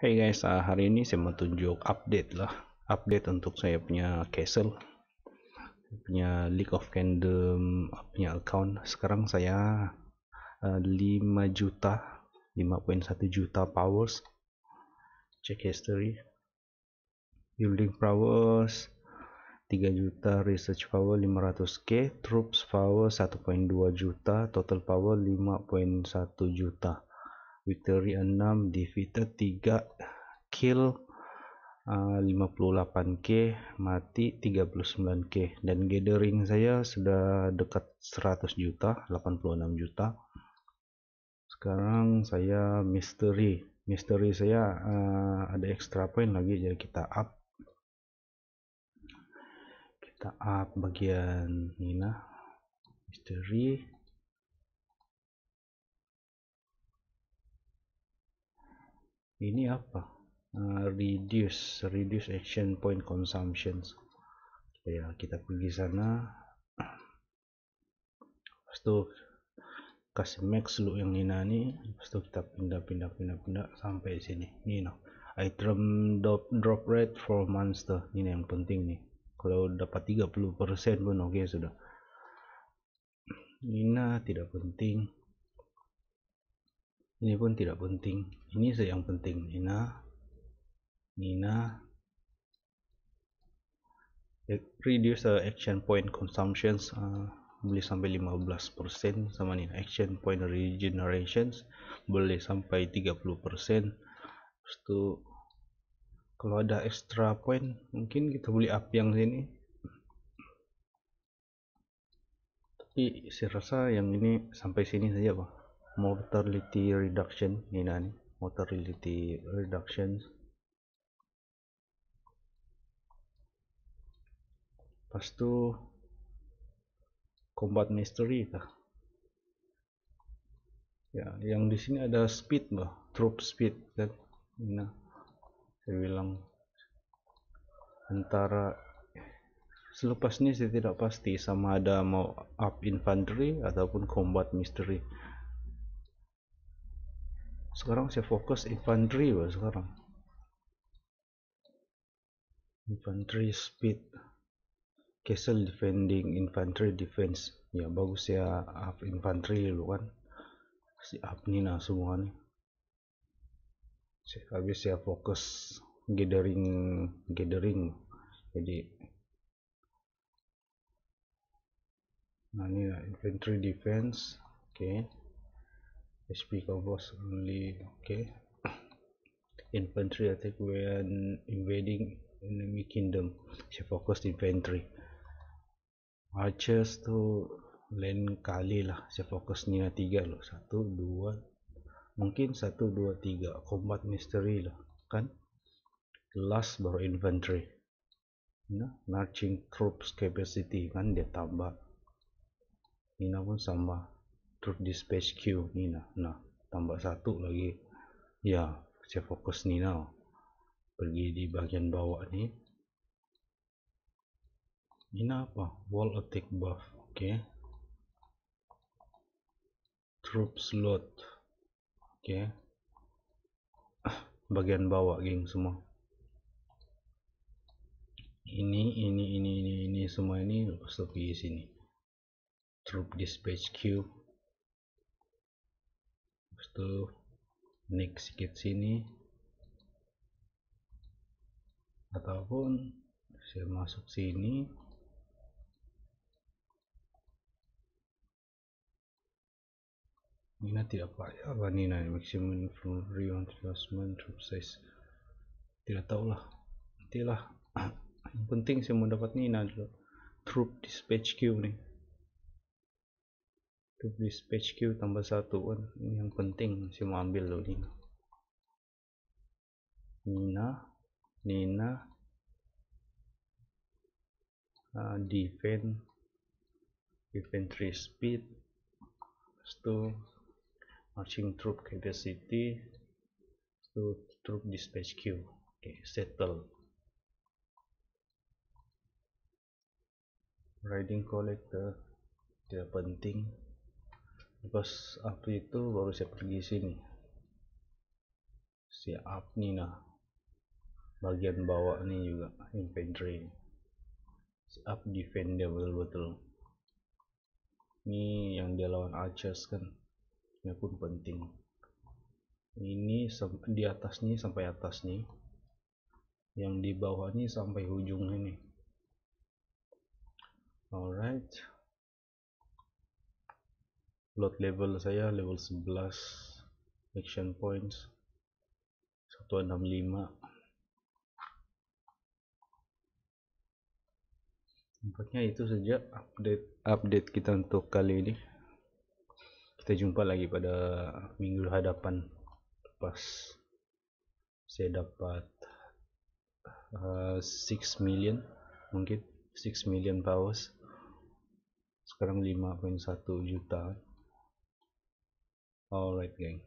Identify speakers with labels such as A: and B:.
A: Hey guys, uh, hari ini saya mau tunjuk update lah, update untuk saya punya castle, punya League of Kingdom, ah, punya account. Sekarang saya uh, ah, 5 juta, 5.1 juta powers. Check history. Building powers 3 juta, research power 500k, troops power 1.2 juta, total power 5.1 juta Victory 6 Divita 3 kill eh, uh, 58k mati 39k dan gathering saya sudah dekat 100 juta 86 juta sekarang saya mystery mystery saya uh, ada extra point lagi jadi kita up kita up bagian ini nah misteri ini apa uh, reduce reduce action point consumptions ya kita pergi sana Pastu itu kasih max lu yang ini nih pas kita pindah pindah pindah pindah sampai sini ini no item drop, drop rate for monster ini yang penting nih kalau dapat 30% pun oke okay, sudah Nina tidak penting ini pun tidak penting ini saja yang penting Nina Nina reduce uh, action point consumptions uh, boleh sampai 15% sama nih action point regeneration, boleh sampai 30% terus tuh kalau ada extra point mungkin kita beli up yang sini tapi saya rasa yang ini sampai sini saja pak mortality reduction ini ni mortality reduction pastu tu combat mystery ta? ya yang di sini ada speed bah troop speed kan nah saya bilang antara selepas ini saya tidak pasti sama ada mau up infantry ataupun combat mystery sekarang saya fokus infantry bah, sekarang infantry speed castle defending infantry defense ya bagus ya up infantry lu kan si up nih nah semua nih habis saya fokus gathering gathering jadi nah ini infantry defense oke okay. HP Cobos only okay infantry attack when invading enemy kingdom she focused infantry archers tu lain kali lah saya fokus ni lah tiga loh satu dua mungkin satu dua tiga combat mystery lah kan last baru inventory nah marching troops capacity kan dia tambah ini pun sama terus di space Q Nina nah tambah satu lagi ya saya fokus nih Nina pergi di bagian bawah nih ini apa wall attack buff oke okay. troop slot oke okay. Ah, bagian bawah geng semua ini ini ini ini ini semua ini stop di sini troop dispatch queue Habis itu nick sedikit sini ataupun saya masuk sini ini nanti apa ya apa ini nah, maximum influencery endorsement size tidak tahu tahulah lah yang penting saya mau dapat Nina dulu troop dispatch queue nih to dispatch queue tambah satu kan ini yang penting sih mau ambil loh ini Nina Nina uh, defend defend 3 speed itu marching troop capacity to troop dispatch queue oke okay, settle riding collector tidak penting Terus waktu itu baru saya pergi sini si nih nah bagian bawah nih juga infantry si up defender betul-betul ini yang dia lawan archers kan ini pun penting ini di atas nih sampai atas nih yang di bawah nih sampai ujung ini alright load level saya level 11 action points 165 nampaknya itu saja update update kita untuk kali ini kita jumpa lagi pada minggu hadapan pas saya dapat uh, eh, 6 million mungkin 6 million powers sekarang 5.1 juta all right gang